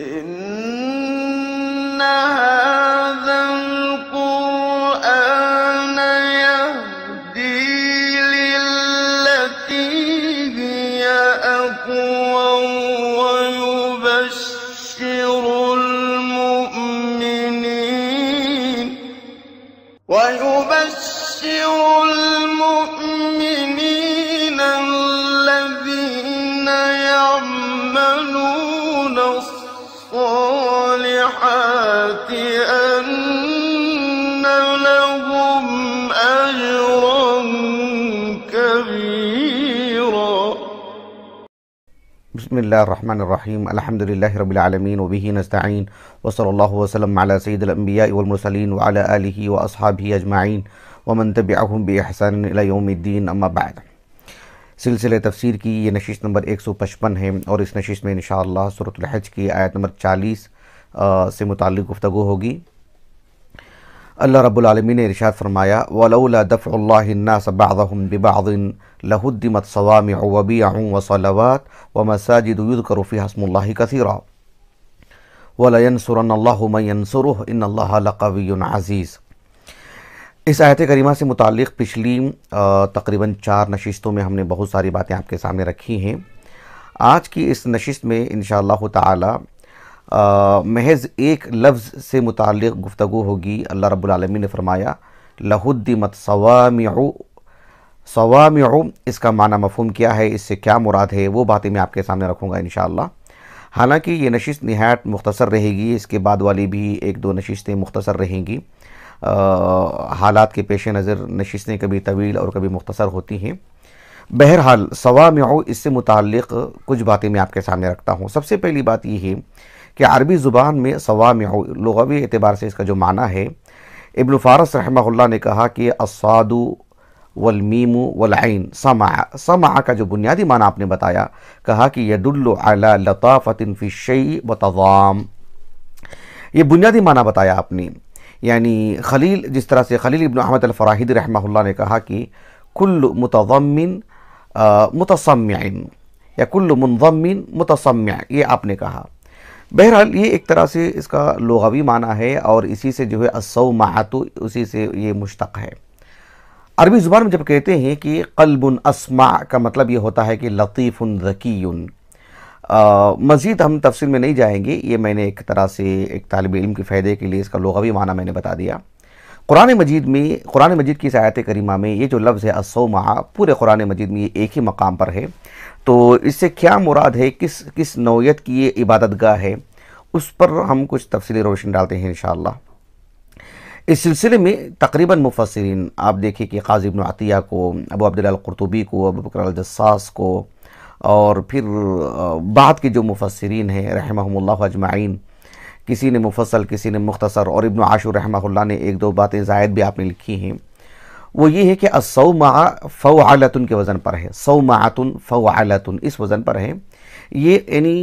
إنها बसमीम अलहमदिल्ला रबालमीन वबी नस्तीन वसल वसलम सईदम्बिया वमरसलिन वाल व असहाबी अजमाइन वमन तबाहम अम्माबाद सिलसिले तफसर की ये नशीस नंबर एक सौ पचपन है और इस नशीस में इन शूरत की आयत नंबर चालीस से मुतल गुफ्तु होगी अल्लाह रब्लमी ने इरशाद फरमाया वलौला दफ़ल्लासबाम बिबादिन लहुद्दीमत सवाम वबी आऊँ वसलवात व मसाजिद करूफ़ी हसमुल्ला कसरा वलयनसुरनसुरह इन लकवी अज़ीज़ इस आयत करीमा से मुतक़ पिछली तकरीबन चार नशस्तों में हमने बहुत सारी बातें आपके सामने रखी हैं आज की इस नशस्त में इन ताला महज एक लफ्ज़ से मुतल गुफ्तु होगी अल्लाह रब्लमी ने फरमाया लहुद्दीमत सवाम सवाम इसका माना मफहम क्या है इससे क्या मुराद है वो बातें मैं आपके सामने रखूँगा इन हालांकि ये नशस्त नहायत मुख्तर रहेगी इसके बाद वाली भी एक दो नशस्तें मुख्तर रहेंगी हालात के पेश नज़र नशस्तें कभी तवील और कभी मुख्तर होती हैं बहरहाल सवा में इससे मुतल कुछ बातें मैं आपके सामने रखता हूँ सबसे पहली बात यह है कि अरबी ज़ुबान में सवाम लगावी एतबार से इसका जो माना है इब्न फारस रहमल्ला ने कहा कि असादु वलमीम वलैन समा समा का जो बुनियादी माना आपने बताया कहा कि यदुल्ल अला शई व बताम ये बुनियादी माना बताया आपने यानी खलील जिस तरह से खलील इब्न अहमद अलफराहिद रहमल्ला ने कहा कि कुल मुतमिन मुतसम्यान या कुल मुनजमिन मुतसम्या ये आपने कहा बहरहाल ये एक तरह से इसका लोहावी माना है और इसी से जो है असौ महातु उसी से ये मुश्तक है अरबी ज़ुबान में जब कहते हैं कि कल्बन असमा का मतलब ये होता है कि लतीफ़ ज़की मज़ीद हम तफसील में नहीं जाएंगे ये मैंने एक तरह से एक तालब इम के फ़ायदे के लिए इसका लोहावी माना मैंने बता दिया कुरान मजीद में कुरान मजीद की इस आयत करीमा में ये जो लफ्ज़ है महा पूरे कुरान मजीद में ये एक ही मकाम पर है तो इससे क्या मुराद है किस किस नौीयत की ये इबादत गाह है उस पर हम कुछ तफसली रोशन डालते हैं इन इस सिलसिले में तकरीबन मुफसरिन आप देखिए कि काजिब इबन अतिया को अबू अब्दुल्लातूबी को अबू बकर को और फिर बाद के जो मुफसरिन हैं रहमल अजमाइन किसी ने मुफसल किसी ने मुख्तसर और इबन आशुर रहमल ने एक दो बातें जायद भी आपने लिखी हैं वो ये है कि असौ फ़ो आलतुन के वज़न पर है सौ फ़ो आलतुन इस वज़न पर है ये यानी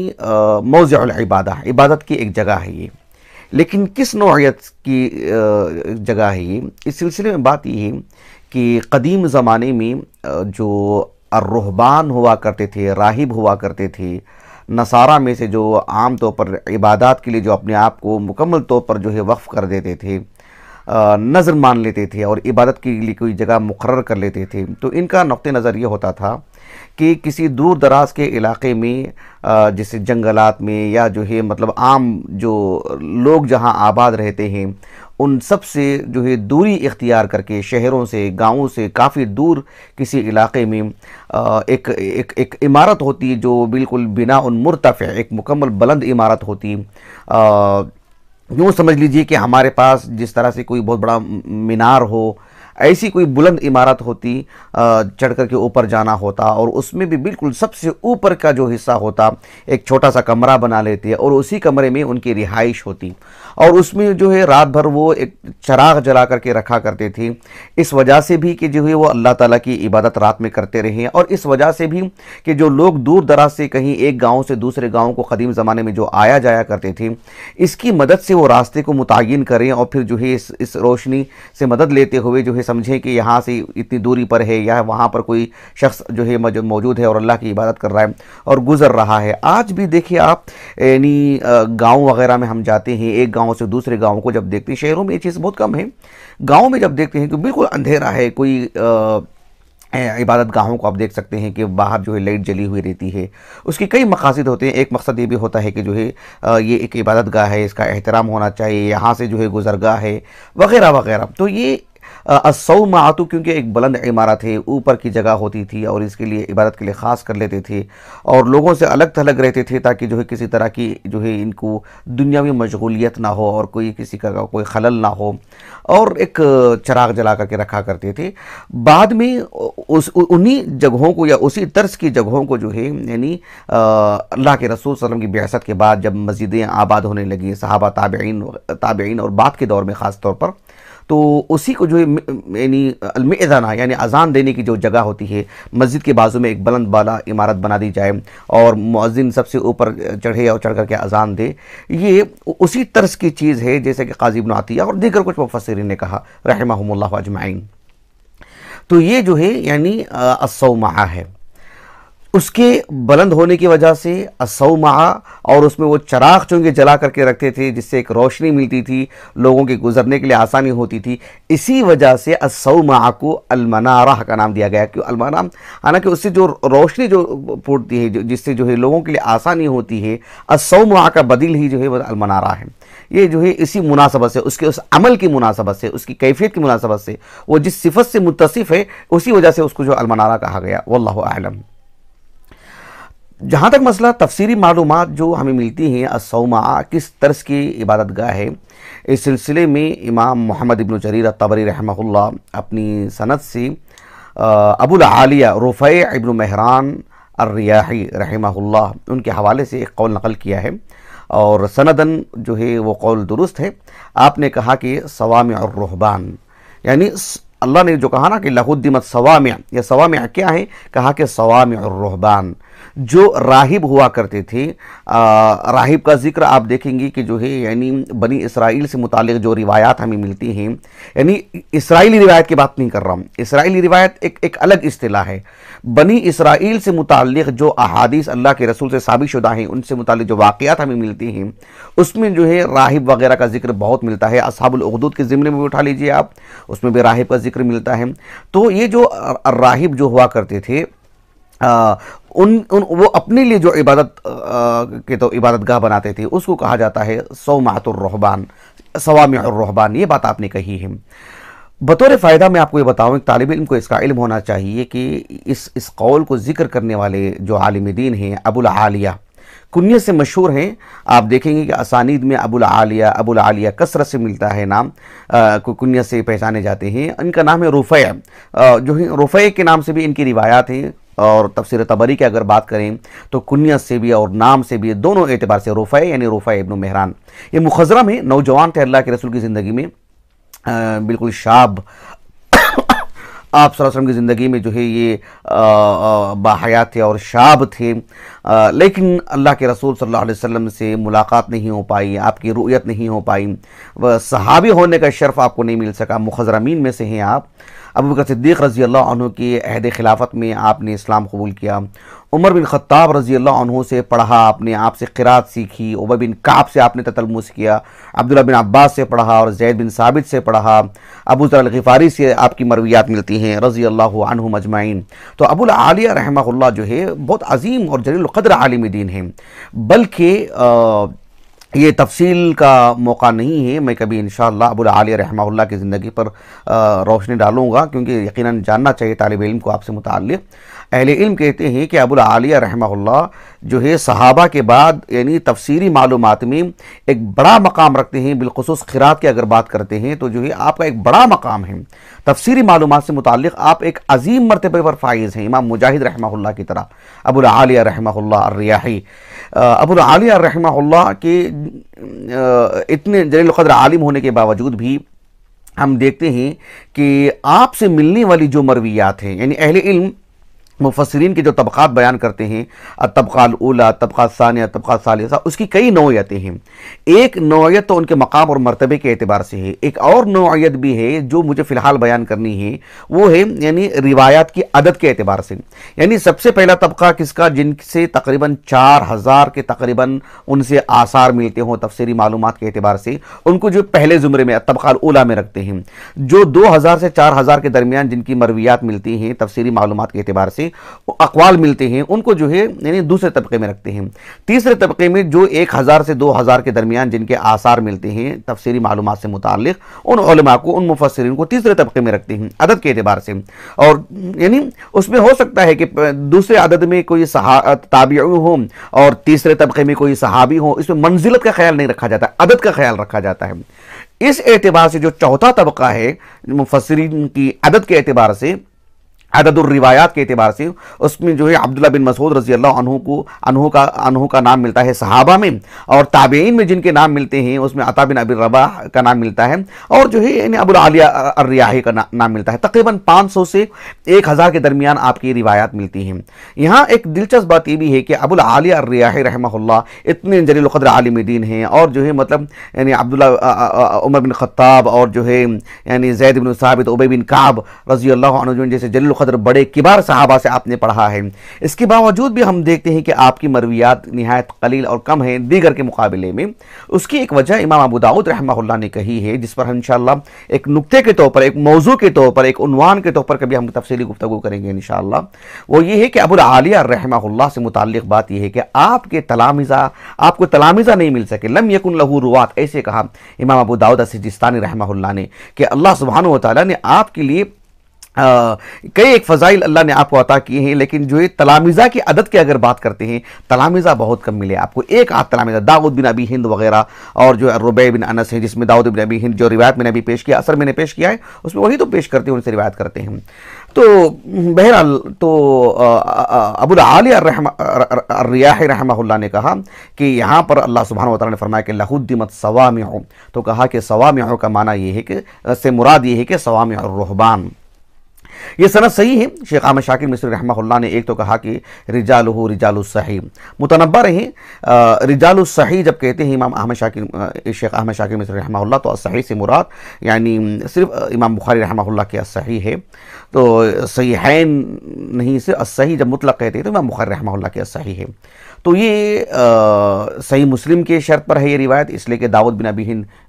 मौज़ाबाद इबादत की एक जगह है ये लेकिन किस नौत की जगह है ये इस सिलसिले में बात यह है कि कदीम ज़माने में जो रहबान हुआ करते थे राहिब हुआ करते थे नसारा में से जो आम तौर पर इबादत के लिए जो अपने आप को मुकम्मल तौर पर जो है वक्फ़ कर देते थे नज़र मान लेते थे और इबादत के लिए कोई जगह मुकर कर लेते थे तो इनका नुक़ नज़र ये होता था कि किसी दूर दराज के इलाके में जैसे जंगलात में या जो है मतलब आम जो लोग जहां आबाद रहते हैं उन सब से जो है दूरी इख्तियार करके शहरों से गांवों से काफ़ी दूर किसी इलाके में एक एक एक इमारत होती जो बिल्कुल बिना उन मुरतफ़ एक मुकम्मल बुलंद इमारत होती यूँ समझ लीजिए कि हमारे पास जिस तरह से कोई बहुत बड़ा मीनार हो ऐसी कोई बुलंद इमारत होती चढ़ कर के ऊपर जाना होता और उसमें भी बिल्कुल सबसे ऊपर का जो हिस्सा होता एक छोटा सा कमरा बना लेते और उसी कमरे में उनकी रिहाइश होती और उसमें जो है रात भर वो एक चराग जला करके रखा करते थे इस वजह से भी कि जो है वो अल्लाह ताला की इबादत रात में करते रहे और इस वजह से भी कि जो लोग दूर दराज से कहीं एक गांव से दूसरे गांव को कदीम ज़माने में जो आया जाया करते थे इसकी मदद से वो रास्ते को मुतन करें और फिर जो है इस, इस रोशनी से मदद लेते हुए जो है समझे कि यहाँ से इतनी दूरी पर है या वहाँ पर कोई शख्स जो है मौजूद है और अल्लाह की इबादत कर रहा है और गुज़र रहा है आज भी देखिए आप यानी गाँव वगैरह में हम जाते हैं एक गाँव से दूसरे गाँव को जब देखते हैं शहरों में ये चीज़ बहुत कम है गाँव में जब देखते हैं तो बिल्कुल अंधेरा है कोई आ, इबादत गाहों को आप देख सकते हैं कि बाहर जो है लाइट जली हुई रहती है उसके कई मकासद होते हैं एक मकसद ये भी होता है कि जो है ये एक इबादत गाह है इसका एहतराम होना चाहिए यहाँ से जो है गुजरगाह है वगैरह वगैरह तो ये असौ मातु क्योंकि एक बुलंद इमारत है ऊपर की जगह होती थी और इसके लिए इबादत के लिए ख़ास कर लेते थे और लोगों से अलग थलग रहते थे ताकि जो है किसी तरह की जो है इनको दुनियावी मशगूलियत ना हो और कोई किसी का कोई खलल ना हो और एक चराग जला करके रखा करते थे बाद में उस उन्हीं जगहों को या उसी तर्स की जगहों को जो है यानी अल्लाह के रसूल वसम की बियासत के बाद जब मस्जिदें आबाद होने लगी सहाबा ताबेन ताबेन और बाद के दौर में ख़ास तौर पर तो उसी को जो है यानी अलमेज़ाना यानी अजान देने की जो जगह होती है मस्जिद के बाजू में एक बुलंद बाला इमारत बना दी जाए और मौजिन सबसे ऊपर चढ़े और चढ़ करके अजान दे ये उसी तर्ज की चीज़ है जैसे कि काजिब नातिया और दीगर कुछ मुफसरिन ने कहा रहमा अजमाइन तो ये जो है यानी असौमा है उसके बुलंद होने की वजह से असौ महा और उसमें वो चराग चुंगे जला करके रखते थे जिससे एक रोशनी मिलती थी लोगों के गुजरने के लिए आसानी होती थी इसी वजह से असौ महा को अलमनाराह का नाम दिया गया क्यों अलमाना हालांकि उससे जो रोशनी जो फूटती है जिससे जो है लोगों के लिए आसानी होती है असौ महा का बदल ही जो है वह अलमनारा है ये जो है इसी मुनासबत से उसके उस अमल की मुनासबत से उसकी कैफियत की मुनासबत से वो जिस सिफत से मुतसिफ़ है उसी वजह से उसको जो अलमनारा कहा गया वल्लम जहाँ तक मसला तफसीरी मालूम जो हमें मिलती हैं असौमा किस तर्स की इबादत गाह है इस सिलसिले में इमाम मोहम्मद इबन जरीर तबरी रहमल्ला अपनी सनत से अबुल आलिया रुफ़े इबन महरान अर्रियाही रहमल्ला उनके हवाले से एक कौल नकल किया है और सनदन जो है वो कौल दुरुस्त है आपने कहा कि सवाम और रुहबान यानी अल्लाह ने जो कहा ना कि लहुद्दीमत सवाम या सवाम क्या है कहा कि सवाम और रुहबान जो राहिब हुआ करते थे आ, राहिब का जिक्र आप देखेंगे कि जो है यानी बनी इसराइल से मुतल जो रिवायात हमें मिलती हैं यानी इसराइली रिवायत की बात नहीं कर रहा हूँ इसराइली रिवायत एक एक अलग अतलाह है बनी इसराइल से मुतल जो अहादीस अल्लाह के रसूल से साबित शुदा हैं उनसे मुतल जो वाक़ात हमें मिलती हैं उसमें जो है राहिब वगैरह का जिक्र बहुत मिलता है असहाबुलदूद के ज़िम्मे में भी उठा लीजिए आप उसमें भी राहिब का जिक्र मिलता है तो ये जो राहिब जो हुआ करते थे आ, उन उन वो अपने लिए जो इबादत आ, के तो इबादत गाह बनाते थे उसको कहा जाता है सौमातुररहबान सवामरहबान ये बात आपने कही है बतौर फ़ायदा मैं आपको ये बताऊँ तालब इम को इसका इल्म होना चाहिए कि इस इस कौल को जिक्र करने वाले जो आलिम दीन हैं अबुल आलिया से मशहूर हैं आप देखेंगे कि असानीद में अबुल आलिया अबुल आलिया कसरत से मिलता है नाम को कुन्य से पहचाने जाते हैं इनका नाम है रुफ़ जो है रुफ़ के नाम से भी इनकी रिवायात हैं और तफसर तबरी की अगर बात करें तो कुनियत से भी और नाम से भी दोनों एतबार से रोफ़ा यानी रोफ़ा इबन मेहरान ये मुखजरा में नौजवान थे अल्लाह के रसूल की ज़िंदगी में आ, बिल्कुल शाब आप वसल्लम की ज़िंदगी में जो है ये बाहयात थे और शाब थे आ, लेकिन अल्लाह के रसूल सल्लल्लाहु अलैहि वसल्लम से मुलाकात नहीं हो पाई आपकी रुयत नहीं हो पाई वह सहाबी होने का शर्फ आपको नहीं मिल सका मुखजरमीन में से हैं आप अबू बकर सिद्दीक़ रज़ी अल्लाह के अहद खिलाफत में आपने इस्लाम कबूल किया उमर बिन ख़त्ताब रज़ी अल्लाह से पढ़ा आपने आपसे किरात सीखी उब बिन काब से आपने तलमुस किया अब्दुल्ला बिन अब्बास से पढ़ा और जैद बिन साबित से पढ़ा अबू ज़रगफ़ारी से आपकी मरवियात मिलती हैं रज़ी अल्लाह मजमाइन तो अबुल आलिया रहमा जो है बहुत अजीम और जलील कदर आलिम दीन हैं बल्कि ये तफसील का मौका नहीं है मैं कभी इन शबुल रहमा की ज़िंदगी पर रोशनी डालूँगा क्योंकि यकीन जानना चाहिए तालब इम को आपसे मुतल अहल इल्म कहते हैं कि अबुल आलिया रहमा जो है सहाबा के बाद यानी तफसीरी मालूम में एक बड़ा मकाम रखते हैं बिलखसूस खिरात की अगर बात करते हैं तो जो है आपका एक बड़ा मकाम है तफसीरी मालूम से मुतल आप एक अजीम मरतबे पर फाइज़ हैं इमाम मुजाहिद रहमा की तरह अबूल आलिया रहमा रियाही अबू आलिया रहमा के इतने जलील कदर आलिम होने के बावजूद भी हम देखते हैं कि आपसे मिलने वाली जो मरवियात हैं यानी अहले इल्म मुफसरीन के जो तबक़ात बयान करते हैं तबका उला तबक़ा सानिया तबक़ा सालसा उसकी कई नौयतें हैं एक नौयत तो उनके मकाम और मरतबे के अतबार से है एक और नौयत भी है जो मुझे फ़िलहाल बयान करनी है वो है यानी रिवायात की अदद के अतबार से यानी सबसे पहला तबका किसका जिनसे तकरीबन चार हज़ार के तकरीबन उनसे आसार मिलते हों तफसरी मालूम के अतबार से उनको जो पहले ज़ुमरे में तबका उला में रखते हैं जो दो हज़ार से चार हज़ार के दरमियान जिनकी मरवियात मिलती हैं तफसरी मालूम के अतबार से अकवाल मिलते हैं उनको जो है यानी दूसरे तबके में रखते हैं तीसरे तबके में जो एक हज़ार से दो हज़ार के दरमियान जिनके आसार मिलते हैं तफसीरी मालूम से मुतल उनमा को उन मुफसरन को तीसरे तबके में रखते हैं अदद के अतबार से और यानी उसमें हो सकता है कि दूसरे अदद में कोई ताबी हो और तीसरे तबके में कोई सहाबी हो इसमें मंजिलत का ख्याल नहीं रखा जाता अदद का ख्याल रखा जाता है इस एतबार से जो चौथा तबका है मुफसरीन की अदद के अतबार से अददुररिवायात के अतबार से उसमें जो है अब्दुल्ला बिन मसूद रजी अल्लाह को अनहू का अनहू का नाम मिलता है सहाबा में और ताबेन में जिनके नाम मिलते हैं उसमें अता बिन अबी रबा का नाम मिलता है और जो है यानी अबुल आलिया अर्रियाही का ना, नाम मिलता है तकरीबन 500 से 1000 के दरमियान आपकी रिवायात मिलती हैं यहाँ एक दिलचस्प बात यह भी है कि अबुल आलिया अर्रियाही रहमल्ला इतने जलीलक़द्र आलिम दीन हैं और जो है मतलब यानी अब्दुल्ला उमर बिन खत्ताब और जो है यानी जैद बिन साबित उबे बिन काब रजी अल्लाह जैसे जलील कदर बड़े किबार सहाबा से आपने पढ़ा है इसके बावजूद भी हम देखते हैं कि आपकी मरवियात नहायत कलील और कम है दीगर के मुकाबले में उसकी एक वजह इमाम अबू दाऊद रहमा ने कही है जिस पर हम इन एक नुकते के तौर पर एक मौजू के तौर पर एक उनवान के तौर पर कभी हम तफसली गुफ्तु करेंगे इन वो ये है कि अबुल आलिया रहमा से मुतल बात यह है कि आपके तलामिज़ा आपको तलामिज़ा नहीं मिल सके लम यकुन लहू रुआत ऐसे कहा इमाम अबू दाऊद सिजिस्तानी रहमा ने कि अल्लाह सुबहान तक ने आपके लिए कई एक फ़ज़ाइल अल्लाह ने आपको अता किए हैं लेकिन जो ये तलामीज़ा की अदद की अगर बात करते हैं तलामीज़ा बहुत कम मिले आपको एक आध तलामीज़ा दाऊद बिन अबी हिंद वगैरह और जो रुबे बिन अनस है जिसमें दाऊद बिन अबी हिंद जो रिवायत मैंने अभी पेश किया असर मैंने पेश किया है उसमें वही तो पेश करते हैं उनसे रिवायत करते हैं तो बहरहाल तो अबुल रियाह रहा ने कहा कि यहाँ पर अल्लाह सुबहान वाली ने फरमाया कि लहुद्दीमत सवाम तो कहा कि सवाम का माना यह है कि से मुराद ये है कि सवाम रहबान यह सनत सही है शेख आम शाकिर मिस्र रहमा ने एक तो कहा कि रिजाल हो रिजालसही मुतनबा रहे रिजालसही जब कहते हैं इमाम अहम शाकिर शेख अहम शाकिर मिस्र रहमा तो असही से मुराद यानी सिर्फ इमाम बुखारी रहमा के असही है तो सही है नहीं से असही जब मुतलक कहते हैं तो इमाम बुखारी रहमा के असही है तो ये सही मुस्लिम के शर्त पर है ये रिवायत इसलिए कि दाऊद बिन अबी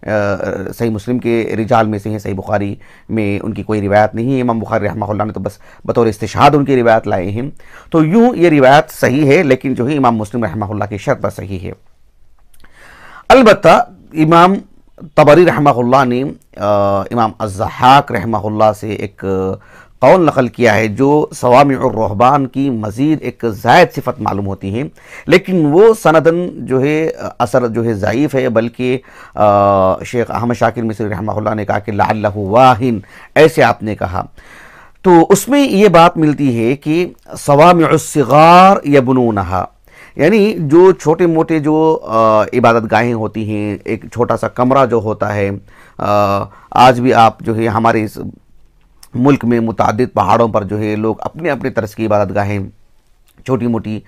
सही मुस्लिम के रिजाल में से हैं सही बुखारी में उनकी कोई रिवायत नहीं है इमाम बुखारी रहमा ने तो बस बतौर इस्तेशाद उनकी रिवायत लाए हैं तो यूँ ये रिवायत सही है लेकिन जो है इमाम मुस्लिम रहमा की शर्त पर सही है अलबत् इमाम तबरी रहमा ने इमाम अजहाक रहमा से एक कौल नकल किया है जो सवामी और रहबान की मज़ीद एक जायद सिफत मालूम होती है लेकिन वो सनदन जो है असर जो है ज़यीफ़ है बल्कि शेख अहमद शाकिर मिसरी रहा ने कहा कि लाल वाहन ऐसे आपने कहा तो उसमें ये बात मिलती है कि सवामार या नहा यानी जो छोटे मोटे जो इबादत गाहें होती हैं एक छोटा सा कमरा जो होता है आज भी आप जो है हमारे इस मुल्क में मुतद पहाड़ों पर जो है लोग अपने अपने तरस की इबादत गाहें छोटी मोटी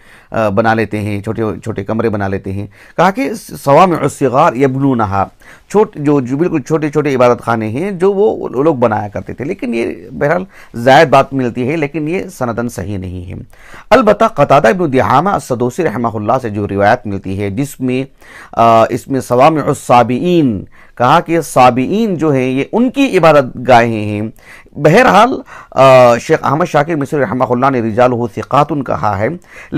बना लेते हैं छोटे छोटे कमरे बना लेते हैं कहा कि में सवामसार यबनू नहा छोट जो जो बिल्कुल छोटे छोटे इबादत खाने हैं जो वो लोग बनाया करते थे लेकिन ये बहरहाल जायद बात मिलती है लेकिन ये सनदन सही नहीं है अलबत् कतादा इबन दिहामा सदोसी रहमा से जो रिवायत मिलती है जिसमें इसमें सवाम साबीन कहा कि साबीन जो हैं ये उनकी इबादत गाहें हैं बहरहाल शेख अहमद शाकिर मिस्र रहमा ने रिजाल सिकातुन कहा है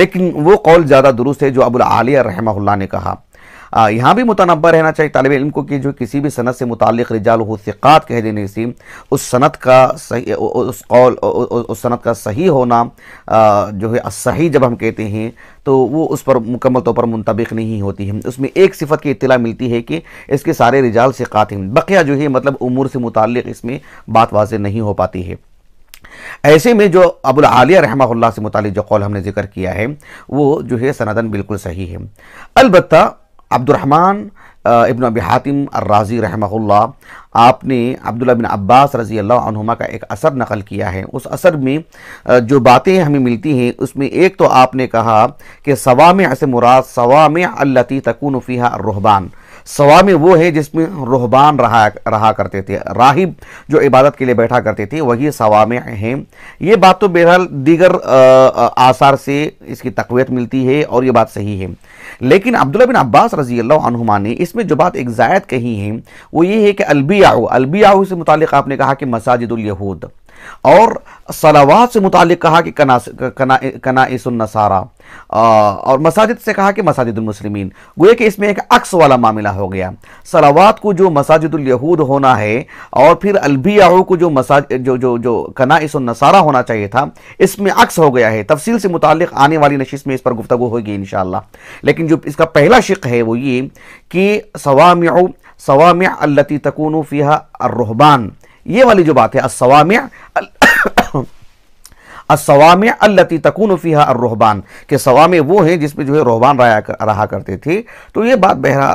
लेकिन वो कौल ज़्यादा दुरुस्त है जो अबुल आलिया रहमा ने कहा यहाँ भी मुतनबा रहना चाहिए तालब इलम को कि जो किसी भी सनत से मुतल हसीक़ात कह देने से उस सनत का सही उस कौल उस सनत का सही होना जो है सही जब हम कहते हैं तो वो उस पर मुकम्मल तौर पर मुंतबिक नहीं होती है उसमें एक सिफत की इतला मिलती है कि इसके सारे रिजाल से हैं बकिया जो है मतलब उमूर से मुतल इसमें बात वाज नहीं हो पाती है ऐसे में जो अबुल आलिया रहमा से मुतल जो कौल हमने जिक्र किया है वो जो है सनादन बिल्कुल सही है अलबत्ता अब्दुलरहमान इबन अब हातिम अर्राज़ी रहमहुल्ला आपने अब्दुल्ला बिन अब्बास रज़ी अल्लाहुमा का एक असर नकल किया है उस असर में जो बातें हमें मिलती हैं उसमें एक तो आपने कहा कि सवाम से मुराद सवाम अल्लती तकूनफ़ी रुहबान स्वामी वो है जिसमें रोहबान रहा रहा करते थे राहिब जो इबादत के लिए बैठा करते थे वही सवाम हैं ये बात तो बहरहाल दीगर आसार से इसकी तकवीत मिलती है और ये बात सही है लेकिन अब्दुल्ला बिन अब्बास रजी अल्लाहुमा ने इसमें जो बात एक जायद कही है वो ये है कि अलबिया अलबिया से मुतल आपने कहा कि यहूद और सलावात से मुतल कहा कि कना और मसाजिद से कहा कि मसाजिदमसलिमिन गोए कि इसमें एक अक्स वाला मामला हो गया सलावात को जो मसाजिदलहूद होना है और फिर अलबियाओं को जो मसाज जो जो जो कना नसारा होना चाहिए था इसमें अक्स हो गया है तफसील से मुतल आने वाली नशीस में इस पर गुफ्तु होगी इन लेकिन जो इसका पहला शिक है वो ये कि सवाम सवाम अल्लती तकून फ़िया अरहबान ये वाली जो बात है असवामिया असवाम अल्लती तकून फ़ीहा रोहबान के सवामे वो हैं जिसमें जो है रोहबान रहा करते थे तो ये बात बहरा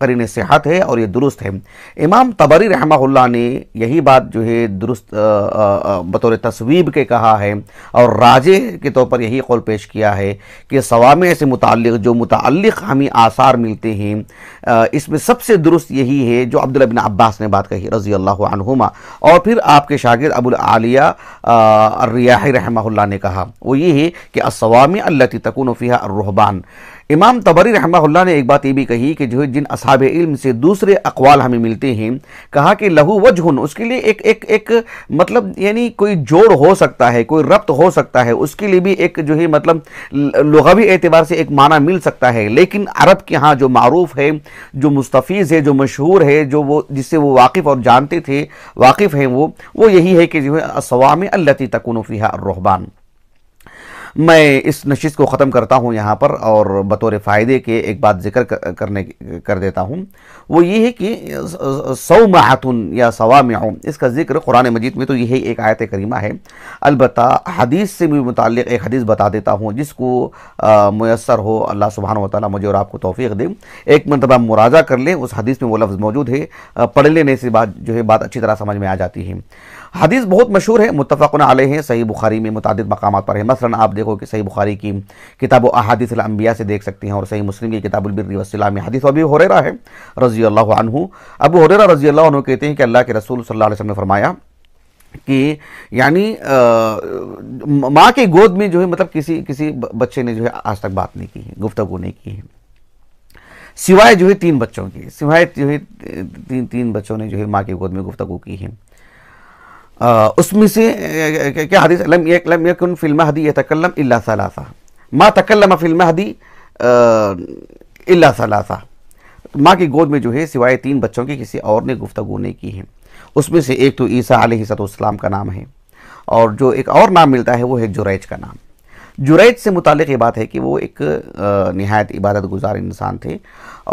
करीन सेहत है और ये दुरुस्त है इमाम तबरी रहमा ने यही बात जो है दुरुस्त बतौर तस्वीब के कहा है और राजे के तौर पर यही कौल पेश किया है कि सवामे से मुतल जो मुतल हमें आसार मिलते हैं इसमें सबसे दुरुस्त यही है जो अब्दुल बिन अब्बास ने बात कही रज़ी अल्लाह और फिर आपके शागिर अबुल आलिया रियाह रहमा ने कहा वो ये है कि असवामी अल्लती तकुनफ़िया रोहबान इमाम तबरी रहमतुल्लाह ने एक बात ये भी कही कि जो है जिन असाब इल्म से दूसरे अकवाल हमें मिलते हैं कहा कि लहू वजहन उसके लिए एक एक एक मतलब यानी कोई जोड़ हो सकता है कोई रब्त हो सकता है उसके लिए भी एक जो है मतलब लगवी एतबार से एक माना मिल सकता है लेकिन अरब के यहाँ जो मरूफ है जो मुस्तफ़ीज़ है जो मशहूर है जो वो जिससे वो वाकिफ़ और जानते थे वाकिफ़ हैं वो वो यही है कि जो है असवाम अल्लती तकुनफ़ी रहबान मैं इस नशिश को ख़त्म करता हूँ यहाँ पर और बतौर फ़ायदे के एक बात जिक्र करने कर देता हूँ वो ये है कि सौ महातुन या सवा में इसका जिक्र कुरान मजीद में तो यही एक आयत करीमा है अलबत् हदीस से भी मुतल एक हदीस बता देता हूँ जिसको मैसर हो अल्लाह सुबहान वाली मुझे और आपको तोफ़ी दे एक मरतबा मुराजा कर लें उस हदीस में वो लफ्ज़ मौजूद है पढ़ लेने से बात जो है बात अच्छी तरह समझ में आ जाती है हदीस बहुत मशहूर है मुतफ़न आल हैं सही बुखारी में मुतद मकाम पर है मसला आप देखो कि सही बुखारी की किताब अहादिस से देख सकते हैं और सही मुस्लिम की किताब वसलाम हदीस अभी रहा है रजी अल्लाह हो रहा रजी अल्लाह कहते हैं कि अल्लाह के रसूल सल्लल्लाहु ने फरमाया कि यानी माँ के गोद में जो है मतलब किसी किसी बच्चे ने जो है आज तक बात नहीं की है गुफ्तगु नहीं की है सिवाय जो है तीन बच्चों की सिवाय जो है तीन तीन बच्चों ने जो है माँ की गोद में गुफ्तगु की है उसमें से क्या हदीस लम यक लम यकुन फिल्म हदी यतकल्लम इल्ला सलासा माँ तकल्लम फिल्म हदी इल्ला सलासा माँ की गोद में जो है सिवाय तीन बच्चों की किसी और ने गुफ्तगु नहीं की है उसमें से एक तो ईसा आलतम का नाम है और जो एक और नाम मिलता है वो है जुरैज का नाम जुरैद से मुतल ये बात है कि वो एक नहायत इबादत गुजार इंसान थे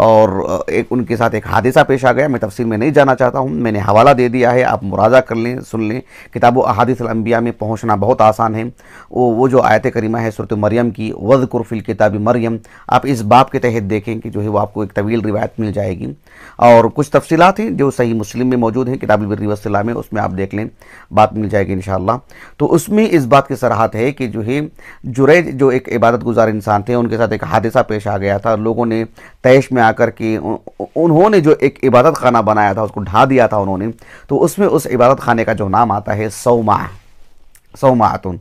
और एक उनके साथ एक हादसा पेश आ गया मैं तफसील में नहीं जाना चाहता हूँ मैंने हवाला दे दिया है आप मुराजा कर लें सुन लें किताब अहादिसम्बिया में पहुँचना बहुत आसान है वो वो जो आयत करीमा है सुरत मरियम की वज़ कुरफिल किताब मरियम आप इस बाप के तहत देखें कि जो है वो आपको एक तवील रिवायत मिल जाएगी और कुछ तफसीलात हैं जो सही मुस्लिम में मौजूद हैं किताबी बिर वसला में उसमें आप देख लें बात मिल जाएगी इन तो उसमें इस बात की सराहत है कि जो है जुरेज जो एक इबादत गुजार इंसान थे उनके साथ एक हादसा पेश आ गया था लोगों ने तैश में आकर के उन्होंने जो एक इबादत खाना बनाया था उसको ढा दिया था उन्होंने तो उसमें उस इबादत खाने का जो नाम आता है सौमा सौमातुन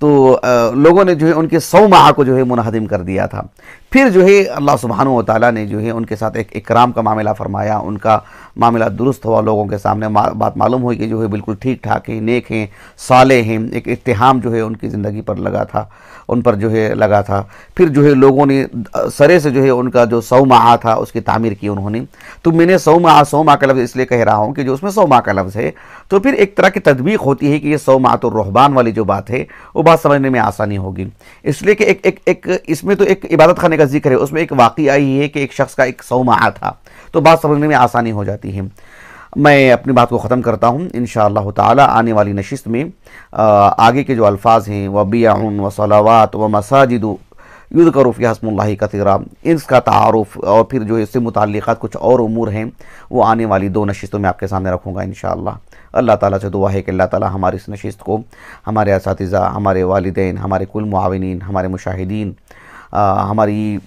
तो आ, लोगों ने जो है उनके सौ माह को जो है मुनहदम कर दिया था फिर जो है अल्लाह सुबहान ताली ने जो है उनके साथ एक इकराम का मामला फरमाया उनका मामला दुरुस्त हुआ लोगों के सामने मा, बात मालूम हुई कि जो है बिल्कुल ठीक ठाक हैं नेक हैं साले हैं एक इतहाम जो है उनकी ज़िंदगी पर लगा था उन पर जो है लगा था फिर जो है लोगों ने सरे से जो है उनका जो सौ माह था उसकी तामीर की उन्होंने तो मैंने सौ माह सौ माह का लफ्ज़ इसलिए कह रहा हूँ कि जो उसमें सौ माह का लफ्ज़ है तो फिर एक तरह की तदबीक होती है कि ये सौ माह तो रहबान वाली जो बात है वो बात समझने में आसानी होगी इसलिए कि एक एक एक इसमें तो एक इबादत खाने का जिक्र है उसमें एक वाक़ आई है कि एक शख्स का एक सौ माह था तो बात समझने में आसानी हो जाती है मैं अपनी बात को ख़त्म करता हूँ इन ताला आने वाली नशस्त में आगे के जो अल्फाज हैं व बियाउन व सलावात व मसाजिद युद्ध करूफ़ हसमल्ला कतरा इसका तारफ़ और फिर जो इससे मुतक कुछ और उमूर हैं वो आने वाली दो नशस्तों में आपके सामने रखूँगा इन अल्लाह ताला से दुआ है कि अल्लाह ताला हमारी इस नशस्त को हमारे इस हमारे वालदे हमारे कुल मुआविन हमारे मुशाहिदीन हमारी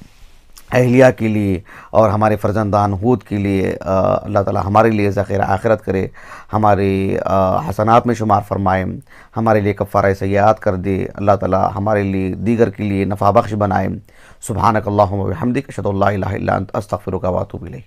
अहलिया के लिए और हमारे फ़र्जंदान हूद के लिए अल्लाह ताला हमारे लिए ज़ख़ीर आखिरत करे हमारे हसनात में शुमार फरमाएँ हमारे लिए कफ़ार सयात कर दे अल्लाह ताला हमारे लिए दीगर के लिए नफा बख्श बनाएँ सुबहानक हमदिक शतल्ला अस्तफ़िर वातुबिल